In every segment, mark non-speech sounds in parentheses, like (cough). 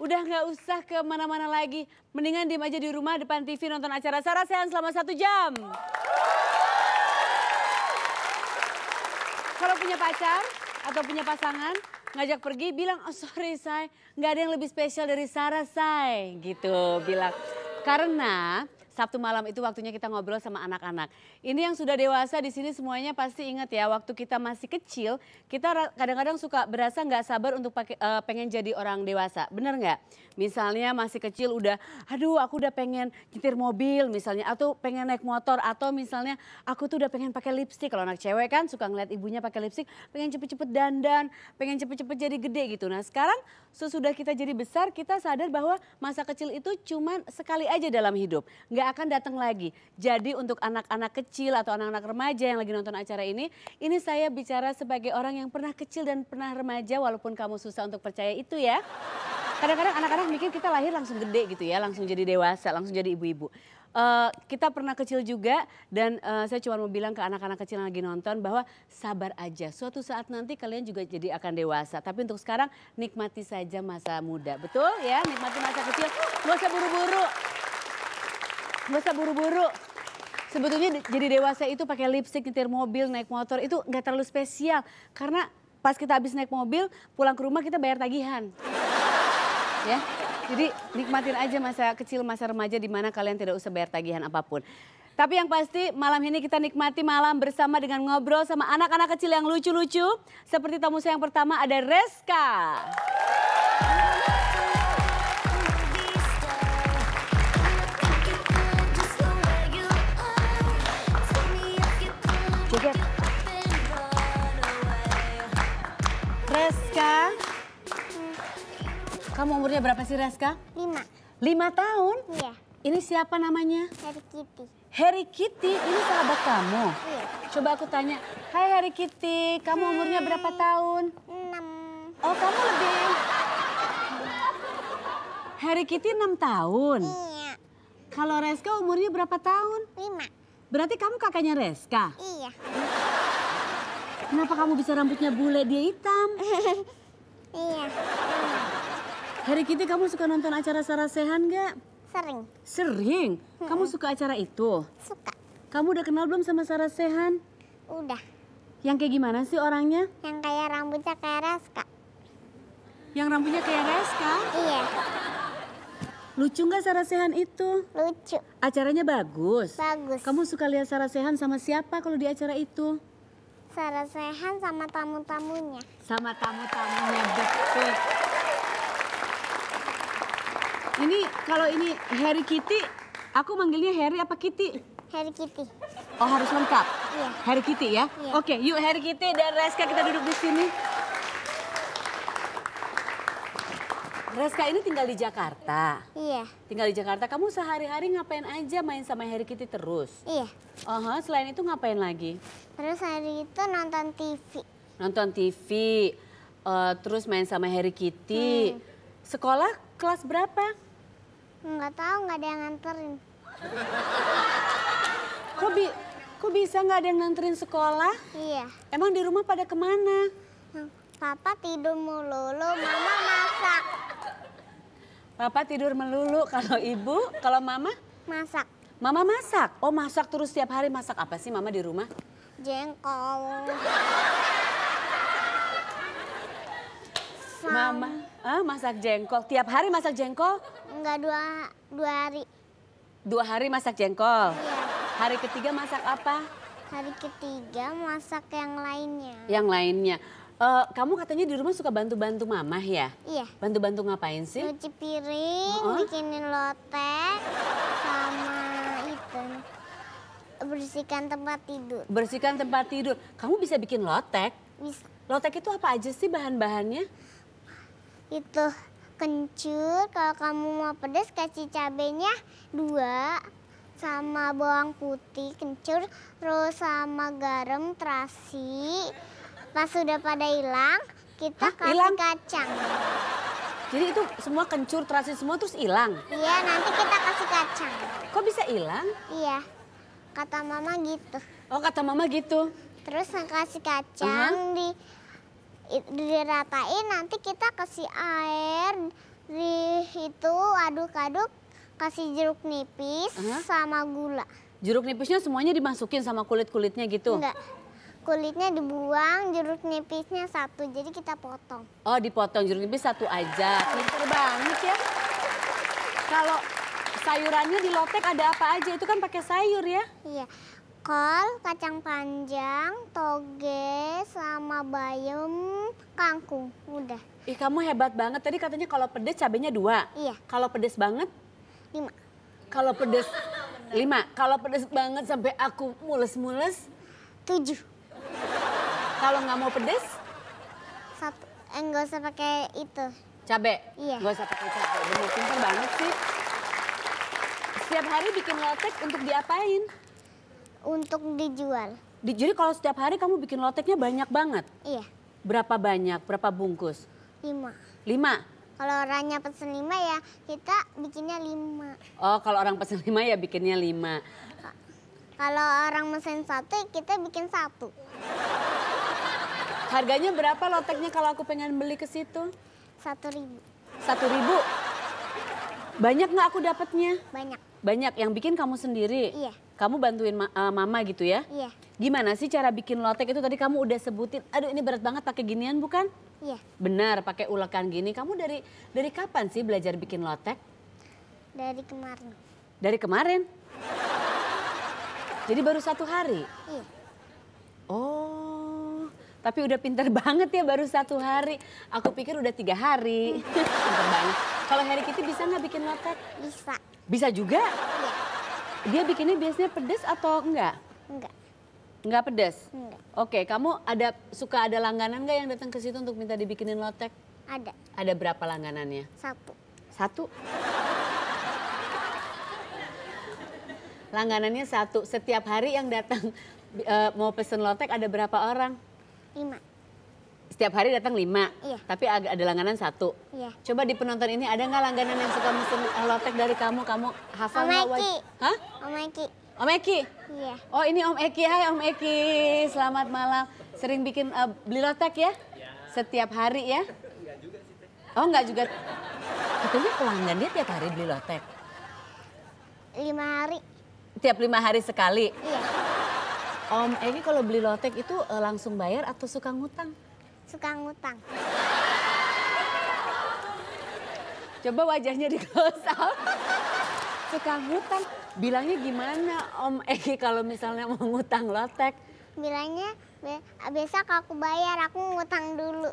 udah nggak usah ke mana-mana lagi. Mendingan diem aja di rumah depan TV nonton acara Sarah Sehan selama satu jam. Kalau punya pacar atau punya pasangan, ngajak pergi bilang, oh sorry say, nggak ada yang lebih spesial dari Sarah say. Gitu bilang. Karena Sabtu malam itu waktunya kita ngobrol sama anak-anak. Ini yang sudah dewasa di sini semuanya pasti ingat ya waktu kita masih kecil kita kadang-kadang suka berasa nggak sabar untuk pake, uh, pengen jadi orang dewasa. Bener nggak? Misalnya masih kecil udah, aduh aku udah pengen nyetir mobil misalnya atau pengen naik motor atau misalnya aku tuh udah pengen pakai lipstik. Kalau anak cewek kan suka ngeliat ibunya pakai lipstik, pengen cepet-cepet dandan, pengen cepet-cepet jadi gede gitu. Nah sekarang sesudah kita jadi besar kita sadar bahwa masa kecil itu cuman sekali aja dalam hidup. Nggak tidak akan datang lagi. Jadi untuk anak-anak kecil atau anak-anak remaja yang lagi nonton acara ini, ini saya bicara sebagai orang yang pernah kecil dan pernah remaja walaupun kamu susah untuk percaya itu ya. Kadang-kadang anak-anak mikir kita lahir langsung gede gitu ya, langsung jadi dewasa, langsung jadi ibu-ibu. Uh, kita pernah kecil juga dan uh, saya cuma mau bilang ke anak-anak kecil yang lagi nonton bahwa sabar aja. Suatu saat nanti kalian juga jadi akan dewasa. Tapi untuk sekarang nikmati saja masa muda, betul ya? Nikmati masa kecil, nggak usah buru-buru. Gak usah buru-buru. Sebetulnya jadi dewasa itu pakai lipstick, nyetir mobil, naik motor itu nggak terlalu spesial. Karena pas kita habis naik mobil, pulang ke rumah kita bayar tagihan. (laughs) ya, jadi nikmatin aja masa kecil, masa remaja di mana kalian tidak usah bayar tagihan apapun. Tapi yang pasti malam ini kita nikmati malam bersama dengan ngobrol sama anak-anak kecil yang lucu-lucu. Seperti tamu saya yang pertama ada Reska. Joget. Reska. Kamu umurnya berapa sih Reska? Lima. Lima tahun? Iya. Ini siapa namanya? Harry Kitty. Harry Kitty, ini sahabat kamu? Iya. Coba aku tanya, Hai Harry Kitty, kamu umurnya hmm. berapa tahun? Enam. Oh kamu lebih... Harry Kitty enam tahun? Iya. Kalau Reska umurnya berapa tahun? Lima. Berarti kamu kakaknya Reska? Iya. Kenapa kamu bisa rambutnya bule, dia hitam? (laughs) iya. Hari Kitty kamu suka nonton acara Sarasehan gak? Sering. Sering? Kamu suka acara itu? Suka. Kamu udah kenal belum sama Sarasehan? Udah. Yang kayak gimana sih orangnya? Yang kayak rambutnya kayak Reska. Yang rambutnya kayak Reska? Iya. Lucu nggak Sarasehan itu? Lucu. Acaranya bagus. Bagus. Kamu suka lihat Sarasehan sama siapa kalau di acara itu? Sarasehan sama tamu-tamunya. Sama tamu-tamunya betul. Ini kalau ini Harry Kitty, aku manggilnya Harry apa Kitty? Harry Kitty. Oh harus lengkap. Iya. Harry Kitty ya. Iya. Oke, yuk Harry Kitty dan Reska kita duduk di sini. Reska ini tinggal di Jakarta. Iya. Tinggal di Jakarta. Kamu sehari-hari ngapain aja main sama Harry Kitty terus? Iya. Uh -huh. Selain itu ngapain lagi? Terus hari itu nonton TV. Nonton TV. Uh, eh, terus main sama Harry Kitty. Hmm. Sekolah kelas berapa? Enggak tahu, enggak ada yang nganterin. (laughs) kok, bi kok bisa nggak ada yang nganterin sekolah? Iya. Emang di rumah pada kemana? Hmm. Papa tidur melulu, Mama masak. Papa tidur melulu, kalau Ibu, kalau Mama? Masak. Mama masak? Oh masak terus setiap hari masak apa sih Mama di rumah? Jengkol. Mama, ah, masak jengkol. Tiap hari masak jengkol? Enggak, dua, dua hari. Dua hari masak jengkol? Iya. Hari ketiga masak apa? Hari ketiga masak yang lainnya. Yang lainnya. Uh, kamu katanya di rumah suka bantu-bantu mamah ya? Iya. Bantu-bantu ngapain sih? Cuci piring, oh. bikinin lotek, sama itu. Bersihkan tempat tidur. Bersihkan tempat tidur. Kamu bisa bikin lotek? Bisa. Lotek itu apa aja sih bahan-bahannya? Itu kencur, kalau kamu mau pedas kasih cabenya dua, sama bawang putih kencur, terus sama garam terasi, Pas sudah pada hilang, kita Hah, kasih ilang? kacang. Jadi itu semua kencur, terasi semua terus hilang? Iya, nanti kita kasih kacang. Kok bisa hilang? Iya, kata mama gitu. Oh, kata mama gitu. Terus kasih kacang, uh -huh. di, diratain, nanti kita kasih air, di itu aduk-aduk, kasih jeruk nipis uh -huh. sama gula. Jeruk nipisnya semuanya dimasukin sama kulit-kulitnya gitu? Enggak, kulitnya dibuang, jeruk nipisnya satu. Jadi kita potong. Oh, dipotong jeruk nipis satu aja. Pinter banget ya. Kalau sayurannya di lotek ada apa aja? Itu kan pakai sayur ya? Iya. Kol, kacang panjang, toge, sama bayam, kangkung. Udah. Ih, kamu hebat banget. Tadi katanya kalau pedes cabenya dua. Iya. Kalau pedes banget? Lima. Kalau pedes lima. Kalau pedes banget sampai aku mules-mules? Tujuh. Kalau nggak mau pedes? Satu, enggak eh, usah pakai itu. Cabe? Iya. Enggak usah pakai cabe. Bener, pintar banget sih. Setiap hari bikin lotek untuk diapain? Untuk dijual. Jadi kalau setiap hari kamu bikin loteknya banyak banget? Iya. Berapa banyak? Berapa bungkus? Lima. Lima? Kalau orangnya pesen lima ya kita bikinnya lima. Oh kalau orang pesen lima ya bikinnya lima. Kalau orang mesin satu, kita bikin satu. Harganya berapa loteknya kalau aku pengen beli ke situ? Satu ribu. Satu ribu? Banyak nggak aku dapatnya? Banyak. Banyak. Yang bikin kamu sendiri? Iya. Kamu bantuin ma uh, mama gitu ya? Iya. Gimana sih cara bikin lotek itu tadi kamu udah sebutin? Aduh ini berat banget pakai ginian bukan? Iya. Benar pakai ulekan gini. Kamu dari dari kapan sih belajar bikin lotek? Dari kemarin. Dari kemarin? Jadi baru satu hari? Iya. Oh, tapi udah pinter (laughs) banget ya baru satu hari. Aku pikir udah tiga hari. Iya. (laughs) pinter banget. Kalau hari Kitty bisa nggak bikin lotek? Bisa. Bisa juga? Iya. Dia bikinnya biasanya pedes atau enggak? Enggak. Enggak pedes? Enggak. Oke, kamu ada suka ada langganan nggak yang datang ke situ untuk minta dibikinin lotek? Ada. Ada berapa langganannya? Satu. Satu? langganannya satu. Setiap hari yang datang uh, (laughs) mau pesen lotek ada berapa orang? Lima. Setiap hari datang lima, iya. tapi ada langganan satu. Iya. Coba di penonton ini ada nggak langganan yang suka pesen eh, lotek dari kamu? Kamu hafal nggak? Om Eki. Hah? Om Eki. Om Eki? Iya. Oh ini Om Eki, hai Om Eki. Selamat malam. Sering bikin uh, beli lotek ya? Iya. Setiap hari ya? Iya oh enggak juga. Katanya pelanggan dia tiap hari beli lotek? Lima hari setiap lima hari sekali? Iya. Om Egi kalau beli lotek itu uh, langsung bayar atau suka ngutang? Suka ngutang. Coba wajahnya di close up. Suka ngutang. Bilangnya gimana Om Egi kalau misalnya mau ngutang lotek? Bilangnya besok aku bayar, aku ngutang dulu.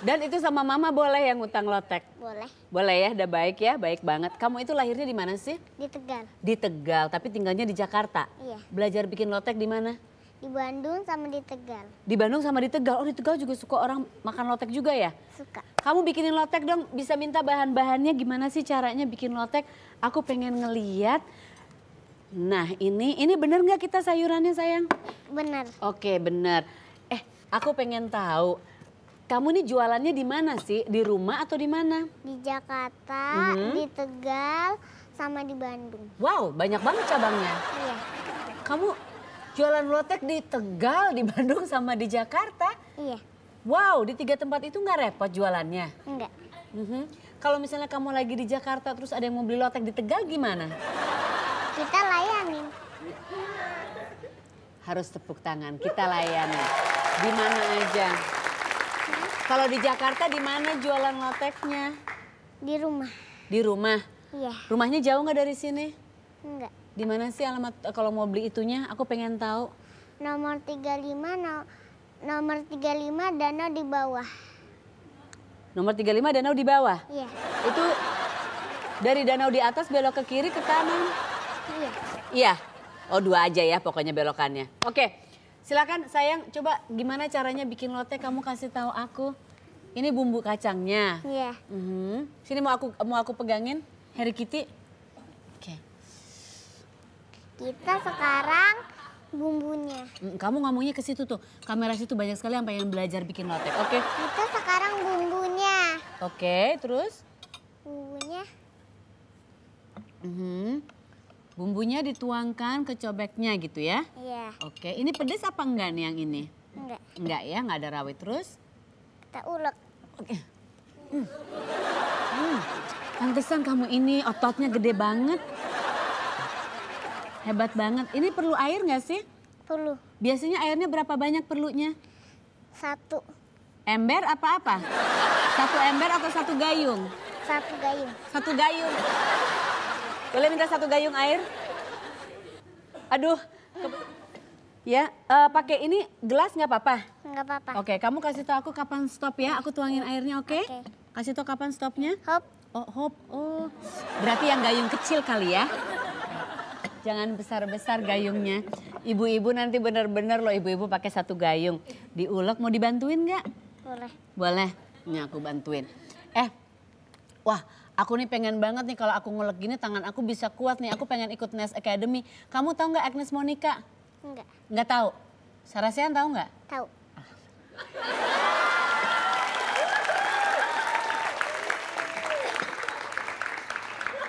Dan itu sama mama boleh yang ngutang lotek? Boleh. Boleh ya, udah baik ya, baik banget. Kamu itu lahirnya di mana sih? Di Tegal. Di Tegal, tapi tinggalnya di Jakarta? Iya. Belajar bikin lotek di mana? Di Bandung sama di Tegal. Di Bandung sama di Tegal. Oh, di Tegal juga suka orang makan lotek juga ya? Suka. Kamu bikinin lotek dong. Bisa minta bahan-bahannya gimana sih caranya bikin lotek? Aku pengen ngeliat. Nah, ini ini bener gak kita sayurannya sayang? Bener. Oke, bener. Eh, aku pengen tahu kamu nih jualannya di mana sih? Di rumah atau di mana? Di Jakarta, mm -hmm. di Tegal, sama di Bandung. Wow, banyak banget cabangnya. Iya. Kamu jualan lotek di Tegal, di Bandung, sama di Jakarta? Iya. Wow, di tiga tempat itu nggak repot jualannya? Enggak. Mm -hmm. Kalau misalnya kamu lagi di Jakarta terus ada yang mau beli lotek di Tegal gimana? Kita layanin. Harus tepuk tangan, kita layani. Di mana aja. Kalau di Jakarta di mana jualan loteknya? Di rumah. Di rumah? Iya. Rumahnya jauh nggak dari sini? Enggak. Di mana sih alamat eh, kalau mau beli itunya? Aku pengen tahu. Nomor 35 no, nomor 35 danau di bawah. Nomor 35 danau di bawah? Iya. Itu dari danau di atas belok ke kiri ke kanan? Iya. Iya. Oh, dua aja ya pokoknya belokannya. Oke. Silakan sayang, coba gimana caranya bikin lote kamu kasih tahu aku. Ini bumbu kacangnya. Iya. Yeah. Mm -hmm. Sini mau aku mau aku pegangin Harry Kitty. Oke. Okay. Kita sekarang bumbunya. Mm, kamu ngomongnya ke situ tuh. Kamera situ banyak sekali yang pengen belajar bikin lotek. Oke. Okay. Itu sekarang bumbunya. Oke, okay, terus? Bumbunya. Mm -hmm. Bumbunya dituangkan ke cobeknya gitu ya? Iya. Oke, ini pedes apa enggak nih yang ini? Enggak. Enggak ya, enggak ada rawit terus? Kita ulek. Oke. Hmm. Hmm. Pantesan kamu ini ototnya gede banget. Hebat banget. Ini perlu air nggak sih? Perlu. Biasanya airnya berapa banyak perlunya? Satu. Ember apa-apa? Satu ember atau satu gayung? Satu gayung. Satu gayung. Boleh minta satu gayung air? Aduh. Ya, uh, pakai ini gelas nggak apa-apa? Nggak apa-apa. Oke, kamu kasih tau aku kapan stop ya. Aku tuangin airnya, oke? Okay? Okay. Kasih tau kapan stopnya? Hop. Oh, hop. Oh, berarti yang gayung kecil kali ya? Jangan besar-besar gayungnya. Ibu-ibu nanti bener-bener loh ibu-ibu pakai satu gayung. Diulek mau dibantuin nggak? Boleh. Boleh. Ini aku bantuin. Eh, wah aku nih pengen banget nih kalau aku ngulek gini tangan aku bisa kuat nih. Aku pengen ikut Nes Academy. Kamu tahu nggak Agnes Monica? Nggak. Nggak tahu. Sarah Sian tahu nggak? Tahu. (laughs)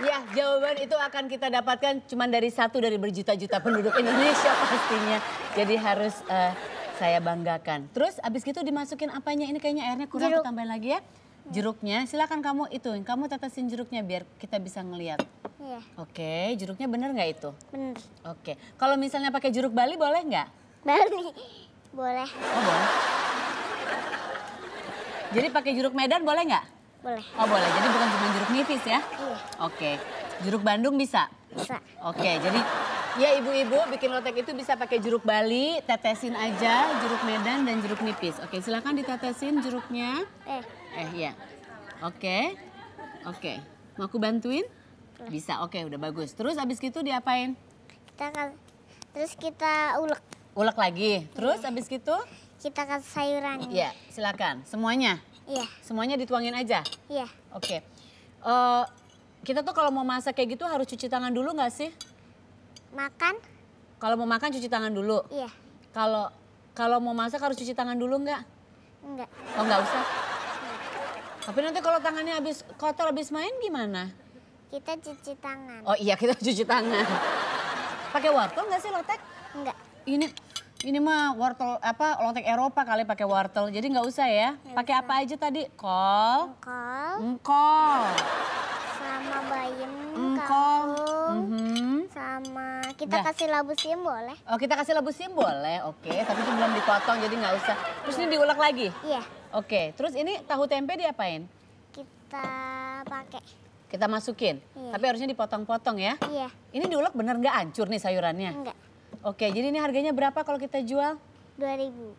Ya, jawaban itu akan kita dapatkan cuma dari satu dari berjuta-juta penduduk Indonesia (laughs) pastinya. Jadi harus uh, saya banggakan. Terus abis gitu dimasukin apanya ini kayaknya airnya kurang, aku tambahin lagi ya jeruknya silakan kamu itu kamu tetesin jeruknya biar kita bisa ngelihat iya. oke jeruknya bener nggak itu bener oke kalau misalnya pakai jeruk Bali boleh nggak Bali boleh oh boleh jadi pakai jeruk Medan boleh nggak boleh oh boleh jadi bukan cuma jeruk nipis ya iya. oke jeruk Bandung bisa bisa oke jadi Ya ibu-ibu bikin lotek itu bisa pakai jeruk Bali, tetesin aja jeruk Medan dan jeruk nipis. Oke silakan ditetesin jeruknya. Eh. Eh iya. Oke. Okay. Oke. Okay. Mau aku bantuin? Bisa. Oke, okay, udah bagus. Terus abis gitu diapain? Kita kan, terus kita ulek. Ulek lagi. Terus iya. abis gitu Kita kasih sayuran. Iya, silakan. Semuanya? Iya. Semuanya dituangin aja? Iya. Oke. Okay. Uh, eh, kita tuh kalau mau masak kayak gitu harus cuci tangan dulu nggak sih? Makan. Kalau mau makan cuci tangan dulu? Iya. Kalau kalau mau masak harus cuci tangan dulu nggak? Enggak. Oh nggak usah? Tapi nanti kalau tangannya habis kotor habis main gimana? Kita cuci tangan. Oh iya kita (laughs) cuci tangan. Pakai wortel nggak sih lotek? Enggak. Ini ini mah wortel apa lotek Eropa kali pakai wortel. Jadi nggak usah ya. Pakai apa aja tadi? Kol. kol, kol, Sama bayam. kol, mhm. Sama kita Gak. kasih labu sim boleh. Oh kita kasih labu sim boleh. Oke. Tapi itu belum dipotong jadi nggak usah. Terus ini diulek lagi? Iya. Oke, terus ini tahu tempe diapain? Kita pakai. Kita masukin? Iya. Tapi harusnya dipotong-potong ya? Iya. Ini diulek bener nggak hancur nih sayurannya? Enggak. Oke, jadi ini harganya berapa kalau kita jual? Dua ribu.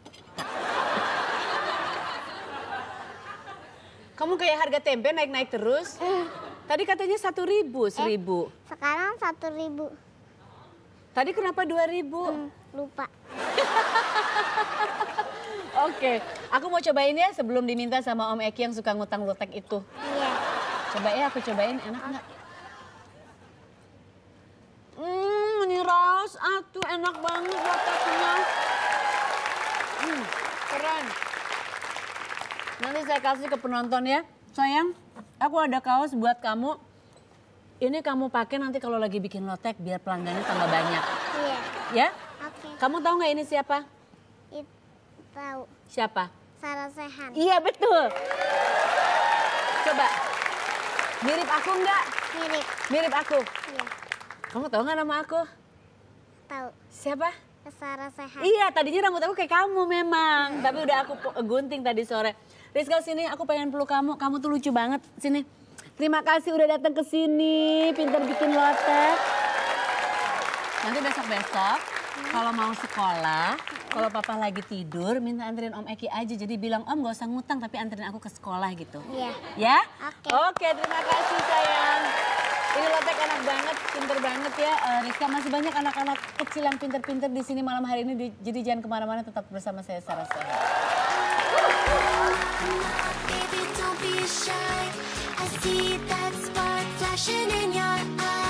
(laughs) Kamu kayak harga tempe naik-naik terus? (laughs) Tadi katanya satu ribu, eh, seribu. Eh, sekarang satu ribu. Tadi kenapa dua ribu? Hmm, lupa. (laughs) Oke, okay. aku mau cobain ya sebelum diminta sama Om Eki yang suka ngutang lotek itu. Iya. Coba ya aku cobain, enak nggak? Hmm, ini Ros, atuh enak banget loteknya. Hmm, keren. Nanti saya kasih ke penonton ya. Sayang, aku ada kaos buat kamu. Ini kamu pakai nanti kalau lagi bikin lotek biar pelanggannya tambah banyak. Iya. Ya? Oke. Kamu tahu nggak ini siapa? Tahu. Siapa? Sarah Sehan. Iya betul. Coba. Mirip aku enggak? Mirip. Mirip aku? Iya. Kamu tahu enggak nama aku? Tahu. Siapa? Sarah Sehan. Iya, tadinya rambut aku kayak kamu memang. Tapi udah aku gunting tadi sore. Rizka sini, aku pengen peluk kamu. Kamu tuh lucu banget. Sini. Terima kasih udah datang ke sini. Pintar bikin lotek. Nanti besok-besok kalau mau sekolah, kalau papa lagi tidur, minta anterin Om Eki aja. Jadi bilang, Om gak usah ngutang, tapi anterin aku ke sekolah gitu. Iya. Ya? Oke. Okay. Oke, okay, terima kasih sayang. Ini Lotek enak banget, pinter banget ya. Uh, Rizka masih banyak anak-anak kecil yang pinter-pinter di sini malam hari ini. jadi jangan kemana-mana, tetap bersama saya Sarah Sarah. Baby, don't be shy. I see that spark flashing in your eyes.